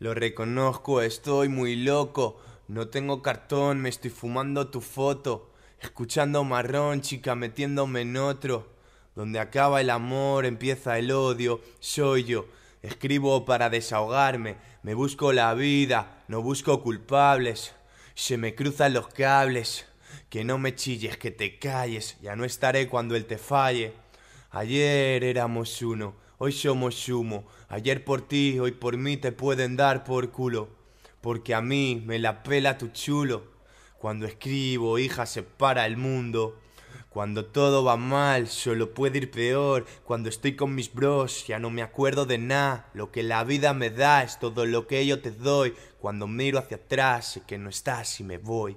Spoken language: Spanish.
Lo reconozco, estoy muy loco. No tengo cartón, me estoy fumando tu foto. Escuchando marrón, chica, metiéndome en otro. Donde acaba el amor, empieza el odio. Soy yo. Escribo para desahogarme. Me busco la vida, no busco culpables. Se me cruzan los cables. Que no me chilles, que te calles. Ya no estaré cuando él te falle. Ayer éramos uno Hoy somos sumo, ayer por ti, hoy por mí te pueden dar por culo, porque a mí me la pela tu chulo. Cuando escribo, hija, se para el mundo. Cuando todo va mal, solo puede ir peor. Cuando estoy con mis bros, ya no me acuerdo de nada. Lo que la vida me da es todo lo que yo te doy. Cuando miro hacia atrás, sé que no estás y me voy.